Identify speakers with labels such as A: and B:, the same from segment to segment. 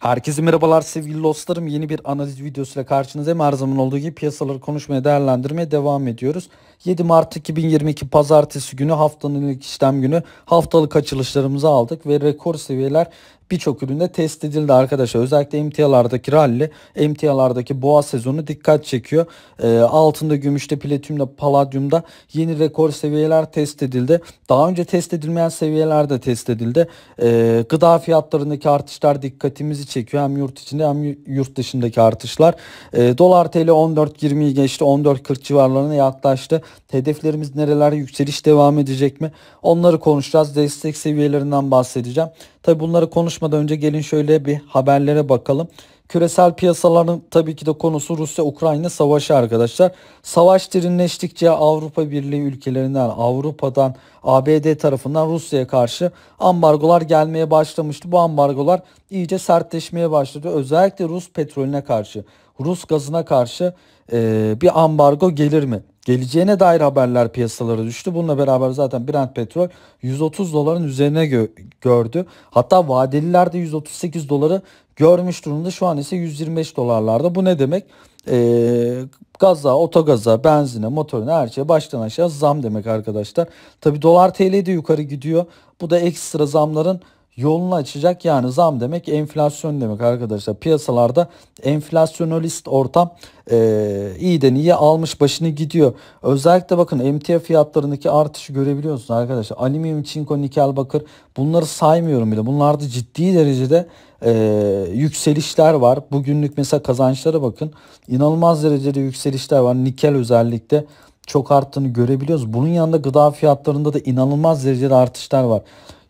A: Herkese merhabalar sevgili dostlarım. Yeni bir analiz videosuyla karşınızdayım. Her zaman olduğu gibi piyasaları konuşmaya, değerlendirmeye devam ediyoruz. 7 Mart 2022 Pazartesi günü haftanın ilk işlem günü haftalık açılışlarımızı aldık ve rekor seviyeler birçok üründe test edildi arkadaşlar. Özellikle emtialardaki rally, emtialardaki boğa sezonu dikkat çekiyor. E, altında, gümüşte, platinumda, paladyumda yeni rekor seviyeler test edildi. Daha önce test edilmeyen seviyeler de test edildi. E, gıda fiyatlarındaki artışlar dikkatimizi çekiyor. Hem yurt içinde hem yurt dışındaki artışlar. E, dolar TL 14.20'yi geçti. 14.40 civarlarına yaklaştı. Hedeflerimiz nereler? Yükseliş devam edecek mi? Onları konuşacağız. Destek seviyelerinden bahsedeceğim. Tabi bunları konuş konuşmadan önce gelin şöyle bir haberlere bakalım. Küresel piyasaların tabii ki de konusu Rusya-Ukrayna savaşı arkadaşlar. Savaş derinleştikçe Avrupa Birliği ülkelerinden, Avrupa'dan, ABD tarafından Rusya'ya karşı ambargolar gelmeye başlamıştı. Bu ambargolar iyice sertleşmeye başladı. Özellikle Rus petrolüne karşı, Rus gazına karşı e, bir ambargo gelir mi? geleceğine dair haberler piyasalara düştü. Bununla beraber zaten Brent petrol 130 doların üzerine gö- gördü. Hatta vadeliler de 138 doları görmüş durumda. Şu an ise 125 dolarlarda. Bu ne demek? Ee, gaza, otogaza, benzine, motorine her şeye baştan aşağı zam demek arkadaşlar. Tabi dolar TL de yukarı gidiyor. Bu da ekstra zamların yolunu açacak. Yani zam demek enflasyon demek arkadaşlar. Piyasalarda enflasyonalist ortam e, iyiden iyi almış başını gidiyor. Özellikle bakın emtia fiyatlarındaki artışı görebiliyorsunuz arkadaşlar. Alüminyum, çinko, nikel, bakır bunları saymıyorum bile. Bunlarda ciddi derecede e, yükselişler var. Bugünlük mesela kazançlara bakın. inanılmaz derecede yükselişler var. Nikel özellikle çok arttığını görebiliyoruz. Bunun yanında gıda fiyatlarında da inanılmaz derecede artışlar var.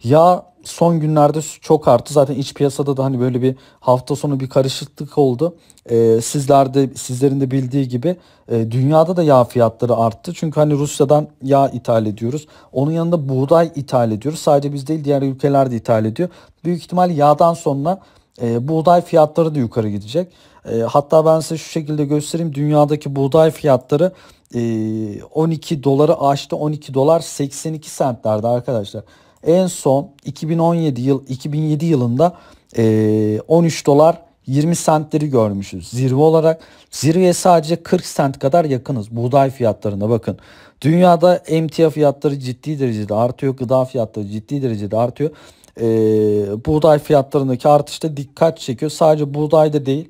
A: Yağ son günlerde çok arttı. Zaten iç piyasada da hani böyle bir hafta sonu bir karışıklık oldu. Ee, sizler de sizlerin de bildiği gibi e, dünyada da yağ fiyatları arttı. Çünkü hani Rusya'dan yağ ithal ediyoruz. Onun yanında buğday ithal ediyoruz. Sadece biz değil diğer ülkeler de ithal ediyor. Büyük ihtimal yağdan sonra e, buğday fiyatları da yukarı gidecek. E, hatta ben size şu şekilde göstereyim. Dünyadaki buğday fiyatları 12 e, doları aştı. 12 dolar 82 sentlerde arkadaşlar en son 2017 yıl 2007 yılında 13 e, dolar 20 sentleri görmüşüz zirve olarak. Zirveye sadece 40 sent kadar yakınız buğday fiyatlarına bakın. Dünyada emtia fiyatları ciddi derecede artıyor, gıda fiyatları ciddi derecede artıyor. Ee, buğday fiyatlarındaki artışta dikkat çekiyor. Sadece buğday da değil,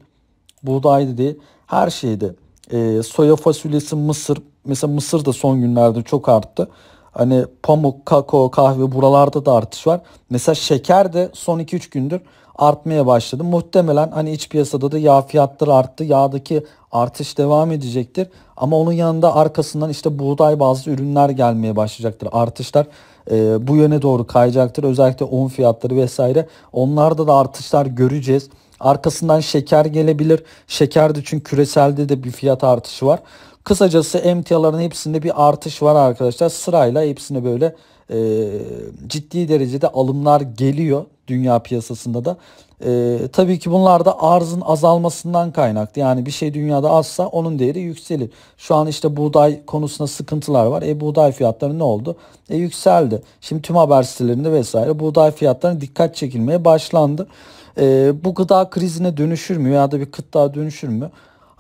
A: buğday da değil her şeyde. E, soya fasulyesi, mısır, mesela mısır da son günlerde çok arttı. Hani pamuk, kakao, kahve buralarda da artış var. Mesela şeker de son 2-3 gündür artmaya başladı. Muhtemelen hani iç piyasada da yağ fiyatları arttı. Yağdaki artış devam edecektir. Ama onun yanında arkasından işte buğday bazlı ürünler gelmeye başlayacaktır. Artışlar e, bu yöne doğru kayacaktır. Özellikle un fiyatları vesaire. Onlarda da artışlar göreceğiz. Arkasından şeker gelebilir. Şeker de çünkü küreselde de bir fiyat artışı var. Kısacası emtiaların hepsinde bir artış var arkadaşlar. Sırayla hepsine böyle e, ciddi derecede alımlar geliyor dünya piyasasında da. E, tabii ki bunlar da arzın azalmasından kaynaklı. Yani bir şey dünyada azsa onun değeri yükselir. Şu an işte buğday konusunda sıkıntılar var. E buğday fiyatları ne oldu? E yükseldi. Şimdi tüm haber sitelerinde vesaire buğday fiyatlarına dikkat çekilmeye başlandı. E, bu gıda krizine dönüşür mü ya da bir kıtlığa dönüşür mü?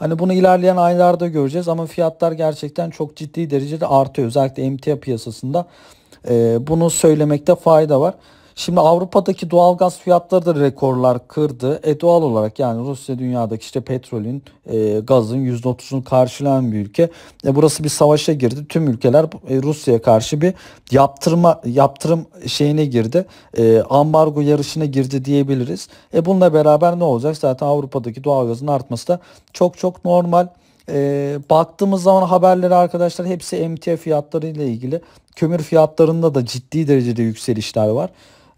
A: Hani bunu ilerleyen aylarda göreceğiz ama fiyatlar gerçekten çok ciddi derecede artıyor. Özellikle emtia piyasasında bunu söylemekte fayda var. Şimdi Avrupa'daki doğal gaz fiyatları da rekorlar kırdı. E doğal olarak yani Rusya dünyadaki işte petrolün, e, gazın %30'unu karşılayan bir ülke. E burası bir savaşa girdi. Tüm ülkeler e, Rusya'ya karşı bir yaptırma yaptırım şeyine girdi. E, ambargo yarışına girdi diyebiliriz. E bununla beraber ne olacak? Zaten Avrupa'daki doğal gazın artması da çok çok normal. E, baktığımız zaman haberleri arkadaşlar hepsi emtia fiyatları ile ilgili. Kömür fiyatlarında da ciddi derecede yükselişler var.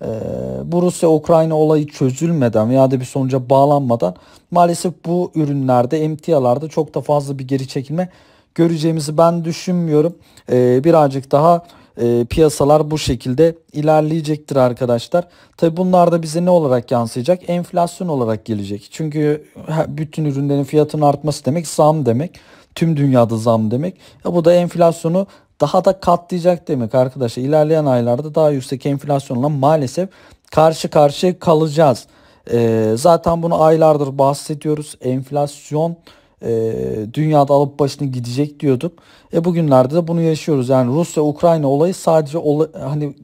A: Ee, bu Rusya-Ukrayna olayı çözülmeden veya da bir sonuca bağlanmadan maalesef bu ürünlerde, emtialarda çok da fazla bir geri çekilme göreceğimizi ben düşünmüyorum. E, birazcık daha e, piyasalar bu şekilde ilerleyecektir arkadaşlar. Tabi bunlar da bize ne olarak yansıyacak? Enflasyon olarak gelecek. Çünkü bütün ürünlerin fiyatının artması demek zam demek. Tüm dünyada zam demek. Ya e, bu da enflasyonu daha da katlayacak demek arkadaşlar. İlerleyen aylarda daha yüksek enflasyonla maalesef karşı karşıya kalacağız. E, zaten bunu aylardır bahsediyoruz. Enflasyon e, dünyada alıp başını gidecek diyorduk. E bugünlerde de bunu yaşıyoruz. Yani Rusya-Ukrayna olayı sadece ola, hani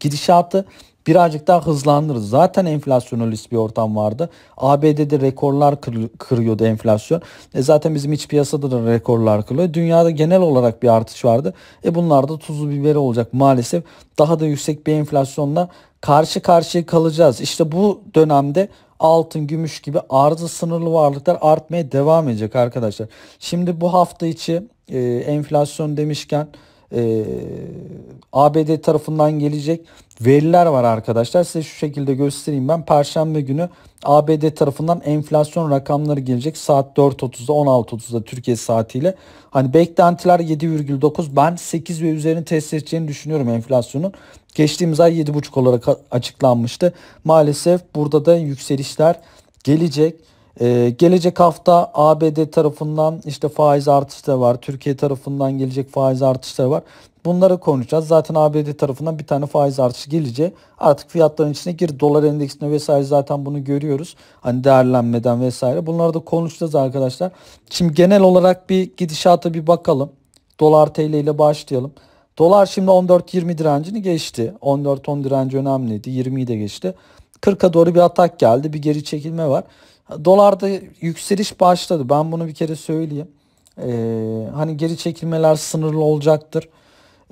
A: gidişatı birazcık daha hızlandırırız. Zaten enflasyonalist bir ortam vardı. ABD'de rekorlar kır, kırıyordu enflasyon. E zaten bizim iç piyasada da rekorlar kırılıyor. Dünyada genel olarak bir artış vardı. E bunlar da tuzlu biberi olacak maalesef. Daha da yüksek bir enflasyonla karşı karşıya kalacağız. İşte bu dönemde altın, gümüş gibi arzı sınırlı varlıklar artmaya devam edecek arkadaşlar. Şimdi bu hafta içi e, enflasyon demişken e, ee, ABD tarafından gelecek veriler var arkadaşlar. Size şu şekilde göstereyim ben. Perşembe günü ABD tarafından enflasyon rakamları gelecek. Saat 4.30'da 16.30'da Türkiye saatiyle. Hani beklentiler 7,9 ben 8 ve üzerini test edeceğini düşünüyorum enflasyonun. Geçtiğimiz ay 7.5 olarak açıklanmıştı. Maalesef burada da yükselişler gelecek. Ee, gelecek hafta ABD tarafından işte faiz artışları var. Türkiye tarafından gelecek faiz artışları var. Bunları konuşacağız. Zaten ABD tarafından bir tane faiz artışı gelecek. Artık fiyatların içine gir. Dolar endeksinde vesaire zaten bunu görüyoruz. Hani değerlenmeden vesaire. Bunları da konuşacağız arkadaşlar. Şimdi genel olarak bir gidişata bir bakalım. Dolar TL ile başlayalım. Dolar şimdi 14-20 direncini geçti. 14-10 direnci önemliydi. 20'yi de geçti. 40'a doğru bir atak geldi. Bir geri çekilme var. Dolarda yükseliş başladı. Ben bunu bir kere söyleyeyim. Ee, hani geri çekilmeler sınırlı olacaktır.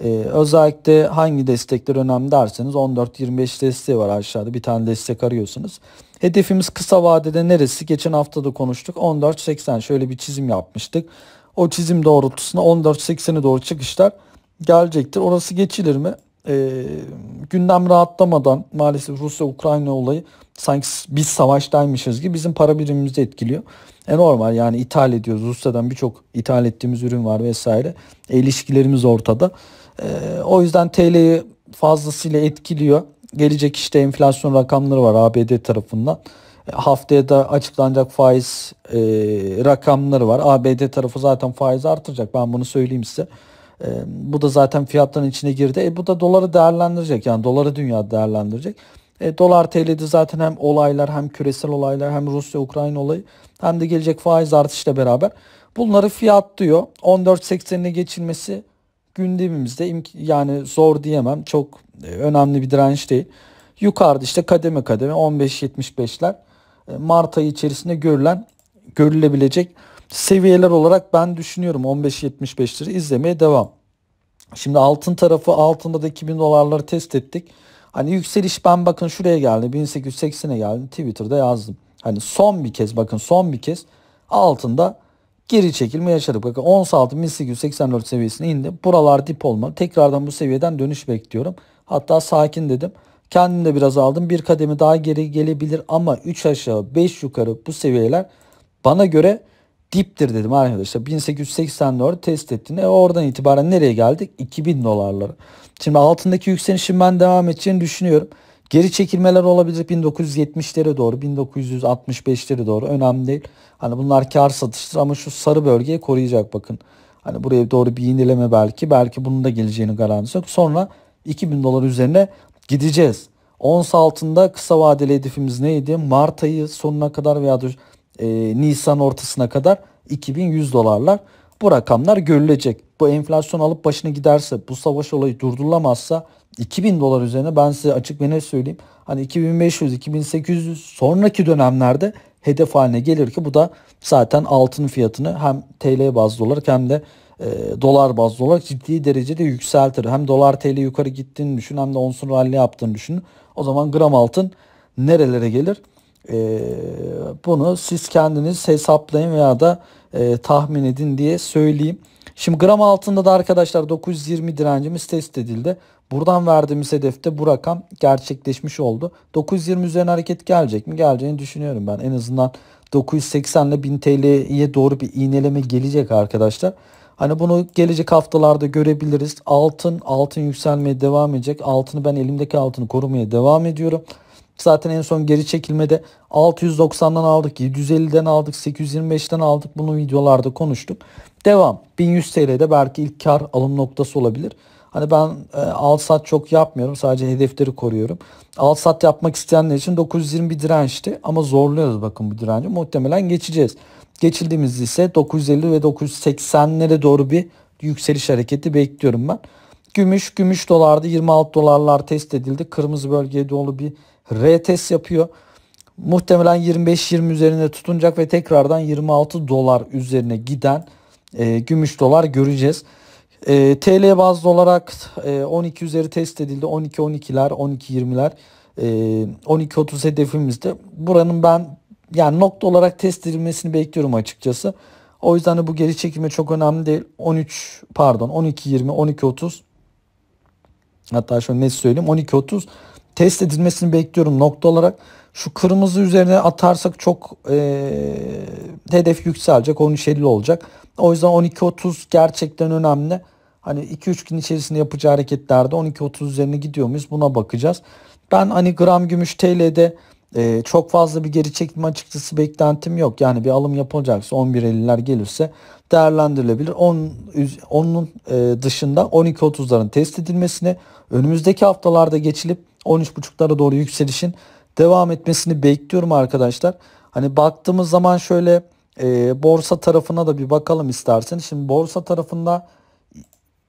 A: Ee, özellikle hangi destekler önemli derseniz 14-25 desteği var aşağıda. Bir tane destek arıyorsunuz. Hedefimiz kısa vadede neresi? Geçen hafta da konuştuk. 14-80 şöyle bir çizim yapmıştık. O çizim doğrultusunda 14.80'e doğru çıkışlar gelecektir. Orası geçilir mi? e, gündem rahatlamadan maalesef Rusya-Ukrayna olayı sanki biz savaştaymışız gibi bizim para birimimizi etkiliyor. E normal yani ithal ediyoruz. Rusya'dan birçok ithal ettiğimiz ürün var vesaire. E, ilişkilerimiz ortada. E, o yüzden TL'yi fazlasıyla etkiliyor. Gelecek işte enflasyon rakamları var ABD tarafından. E, haftaya da açıklanacak faiz e, rakamları var. ABD tarafı zaten faiz artıracak. Ben bunu söyleyeyim size. E, bu da zaten fiyatların içine girdi. E, bu da doları değerlendirecek. Yani doları dünya değerlendirecek. E, dolar TL'de zaten hem olaylar hem küresel olaylar hem Rusya-Ukrayna olayı hem de gelecek faiz artışla beraber bunları fiyatlıyor. 14.80'ine geçilmesi gündemimizde yani zor diyemem. Çok e, önemli bir direnç değil. Yukarıda işte kademe kademe 15.75'ler e, Mart ayı içerisinde görülen görülebilecek seviyeler olarak ben düşünüyorum 15.75'leri izlemeye devam. Şimdi altın tarafı altında da 2000 dolarları test ettik. Hani yükseliş ben bakın şuraya geldi 1880'e geldi Twitter'da yazdım. Hani son bir kez bakın son bir kez altında geri çekilme yaşadık. Bakın 10 altın 1884 seviyesine indi. Buralar dip olmalı. Tekrardan bu seviyeden dönüş bekliyorum. Hatta sakin dedim. Kendim de biraz aldım. Bir kademe daha geri gelebilir ama 3 aşağı 5 yukarı bu seviyeler bana göre diptir dedim arkadaşlar. 1884 test ettiğinde e oradan itibaren nereye geldik? 2000 dolarlara. Şimdi altındaki yükselişin ben devam edeceğini düşünüyorum. Geri çekilmeler olabilir 1970'lere doğru, 1965'lere doğru. Önemli değil. Hani bunlar kar satıştır ama şu sarı bölgeyi koruyacak bakın. Hani buraya doğru bir indirme belki. Belki bunun da geleceğini garantisi yok. Sonra 2000 dolar üzerine gideceğiz. Ons altında kısa vadeli hedefimiz neydi? Mart ayı sonuna kadar veya e, Nisan ortasına kadar 2100 dolarlar. Bu rakamlar görülecek. Bu enflasyon alıp başını giderse, bu savaş olayı durdurulamazsa 2000 dolar üzerine ben size açık ve net söyleyeyim. Hani 2500, 2800 sonraki dönemlerde hedef haline gelir ki bu da zaten altın fiyatını hem TL bazlı olarak hem de e, dolar bazlı olarak ciddi derecede yükseltir. Hem dolar TL yukarı gittiğini düşün hem de onsun rally yaptığını düşün. O zaman gram altın nerelere gelir? E, bunu siz kendiniz hesaplayın veya da e, tahmin edin diye söyleyeyim. Şimdi gram altında da arkadaşlar 920 direncimiz test edildi. Buradan verdiğimiz hedefte bu rakam gerçekleşmiş oldu. 920 üzerine hareket gelecek mi? Geleceğini düşünüyorum ben. En azından 980 ile 1000 TL'ye doğru bir iğneleme gelecek arkadaşlar. Hani bunu gelecek haftalarda görebiliriz. Altın, altın yükselmeye devam edecek. Altını ben elimdeki altını korumaya devam ediyorum. Zaten en son geri çekilmede 690'dan aldık, 750'den aldık, 825'ten aldık. Bunu videolarda konuştuk. Devam. 1100 TL'de belki ilk kar alım noktası olabilir. Hani ben e, al sat çok yapmıyorum. Sadece hedefleri koruyorum. Al sat yapmak isteyenler için 920 dirençti. Ama zorluyoruz bakın bu direnci. Muhtemelen geçeceğiz. Geçildiğimizde ise 950 ve 980'lere doğru bir yükseliş hareketi bekliyorum ben. Gümüş, gümüş dolarda 26 dolarlar test edildi. Kırmızı bölgeye dolu bir retest yapıyor. Muhtemelen 25-20 üzerinde tutunacak ve tekrardan 26 dolar üzerine giden e, gümüş dolar göreceğiz. E, TL bazlı olarak e, 12 üzeri test edildi. 12-12'ler, 12-20'ler, e, 12-30 hedefimizde. Buranın ben yani nokta olarak test edilmesini bekliyorum açıkçası. O yüzden de bu geri çekilme çok önemli değil. 13 pardon 12-20, 12-30 hatta şöyle net söyleyeyim 12-30 test edilmesini bekliyorum nokta olarak. Şu kırmızı üzerine atarsak çok e, hedef yükselecek. 13.50 olacak. O yüzden 12.30 gerçekten önemli. Hani 2-3 gün içerisinde yapacağı hareketlerde 12.30 üzerine gidiyor muyuz? Buna bakacağız. Ben hani gram gümüş TL'de ee, çok fazla bir geri çekilme açıkçası beklentim yok. Yani bir alım yapılacaksa 11.50'ler gelirse değerlendirilebilir. 10, onun e, dışında 12.30'ların test edilmesini önümüzdeki haftalarda geçilip 13.5'lara doğru yükselişin devam etmesini bekliyorum arkadaşlar. Hani baktığımız zaman şöyle e, borsa tarafına da bir bakalım istersen. Şimdi borsa tarafında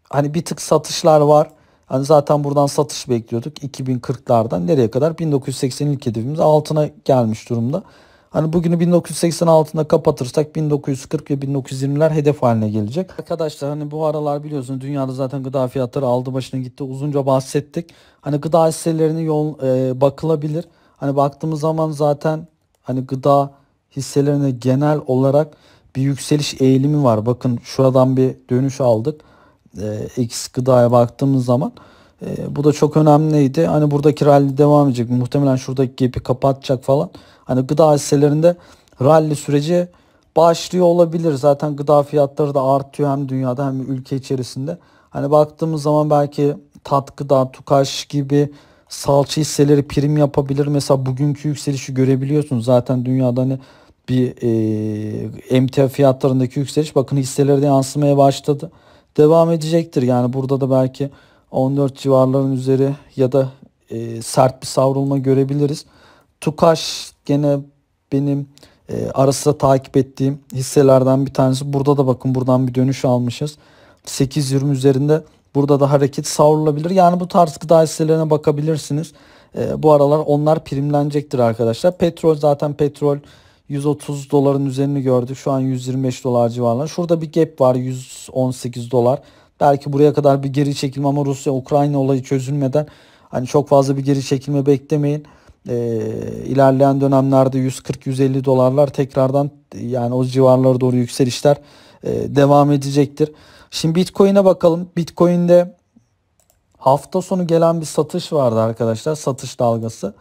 A: hani bir tık satışlar var. Hani zaten buradan satış bekliyorduk 2040'lardan nereye kadar 1980 ilk hedefimiz altına gelmiş durumda. Hani bugünü 1980 altında kapatırsak 1940 ve 1920'ler hedef haline gelecek. Arkadaşlar hani bu aralar biliyorsunuz dünyada zaten gıda fiyatları aldı başına gitti. Uzunca bahsettik. Hani gıda hisselerine yol e, bakılabilir. Hani baktığımız zaman zaten hani gıda hisselerine genel olarak bir yükseliş eğilimi var. Bakın şuradan bir dönüş aldık e, X gıdaya baktığımız zaman e, bu da çok önemliydi. Hani buradaki rally devam edecek. Muhtemelen şuradaki gibi kapatacak falan. Hani gıda hisselerinde rally süreci başlıyor olabilir. Zaten gıda fiyatları da artıyor hem dünyada hem ülke içerisinde. Hani baktığımız zaman belki tat gıda, tukaş gibi salça hisseleri prim yapabilir. Mesela bugünkü yükselişi görebiliyorsunuz. Zaten dünyada hani bir e, emtia fiyatlarındaki yükseliş bakın hisselerde yansımaya başladı devam edecektir. Yani burada da belki 14 civarların üzeri ya da e, sert bir savrulma görebiliriz. Tukaş gene benim e, arasında takip ettiğim hisselerden bir tanesi. Burada da bakın buradan bir dönüş almışız. 8.20 üzerinde burada da hareket savrulabilir. Yani bu tarz gıda hisselerine bakabilirsiniz. E, bu aralar onlar primlenecektir arkadaşlar. Petrol zaten petrol 130 doların üzerini gördü. Şu an 125 dolar civarında. Şurada bir gap var 118 dolar. Belki buraya kadar bir geri çekilme ama Rusya Ukrayna olayı çözülmeden hani çok fazla bir geri çekilme beklemeyin. Ee, ilerleyen dönemlerde 140-150 dolarlar tekrardan yani o civarlara doğru yükselişler e, devam edecektir. Şimdi Bitcoin'e bakalım. Bitcoin'de hafta sonu gelen bir satış vardı arkadaşlar. Satış dalgası.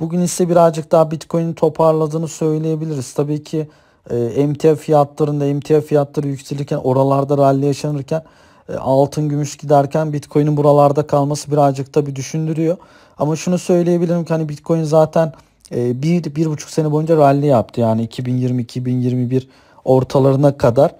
A: Bugün ise birazcık daha Bitcoin'in toparladığını söyleyebiliriz. Tabii ki e, emtia fiyatlarında emtia fiyatları yükselirken oralarda rally yaşanırken e, altın gümüş giderken Bitcoin'in buralarda kalması birazcık da bir düşündürüyor. Ama şunu söyleyebilirim ki hani Bitcoin zaten e, bir, bir buçuk sene boyunca rally yaptı. Yani 2020-2021 ortalarına kadar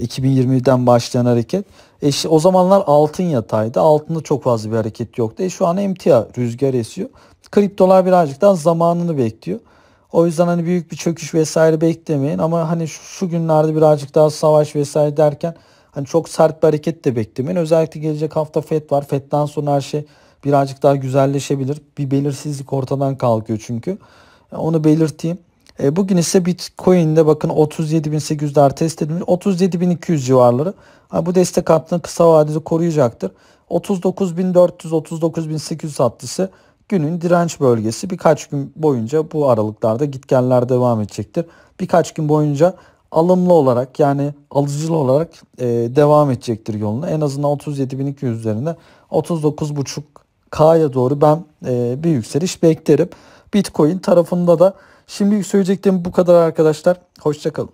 A: 2020'den e, başlayan hareket. E, o zamanlar altın yataydı. Altında çok fazla bir hareket yoktu. E, şu an emtia rüzgar esiyor kriptolar birazcık daha zamanını bekliyor. O yüzden hani büyük bir çöküş vesaire beklemeyin ama hani şu, günlerde birazcık daha savaş vesaire derken hani çok sert bir hareket de beklemeyin. Özellikle gelecek hafta FED var. FED'den sonra her şey birazcık daha güzelleşebilir. Bir belirsizlik ortadan kalkıyor çünkü. E, onu belirteyim. E, bugün ise Bitcoin'de bakın 37.800'ler test edilmiş. 37.200 civarları. bu destek hattını kısa vadede koruyacaktır. 39.400, 39.800 hattı günün direnç bölgesi birkaç gün boyunca bu aralıklarda gitgeller devam edecektir. Birkaç gün boyunca alımlı olarak yani alıcılı olarak e, devam edecektir yoluna. En azından 37.200 üzerinde 39.5 K'ya doğru ben e, bir yükseliş beklerim. Bitcoin tarafında da şimdi söyleyeceklerim bu kadar arkadaşlar. Hoşçakalın.